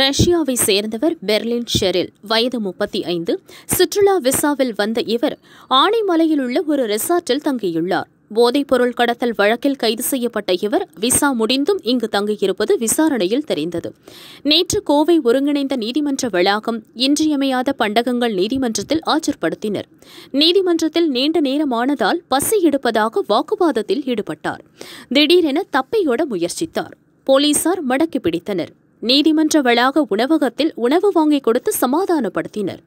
ரஷ்யாவை சேர்ந்தவர் Berlin Sheryl வயது முப்பத்தி ஐந்து சுற்றுலா விசாவில் வந்த இவர் ஆனைமலையில் உள்ள ஒரு ரிசார்ட்டில் தங்கியுள்ளார் போதைப்பொருள் கடத்தல் வழக்கில் கைது செய்யப்பட்ட இவர் விசா முடிந்தும் இங்கு தங்கியிருப்பது விசாரணையில் தெரிந்தது நேற்று கோவை ஒருங்கிணைந்த நீதிமன்ற வளாகம் இன்றியமையாத பண்டகங்கள் நீதிமன்றத்தில் ஆஜர்படுத்தினர் நீதிமன்றத்தில் நீண்ட நேரமானதால் பசி எடுப்பதாக வாக்குவாதத்தில் ஈடுபட்டார் திடீரென தப்பையோட முயற்சித்தார் போலீசார் மடக்கி பிடித்தனர் நீதிமன்ற வளாக உணவகத்தில் உணவு வாங்கி கொடுத்து சமாதானப்படுத்தினர்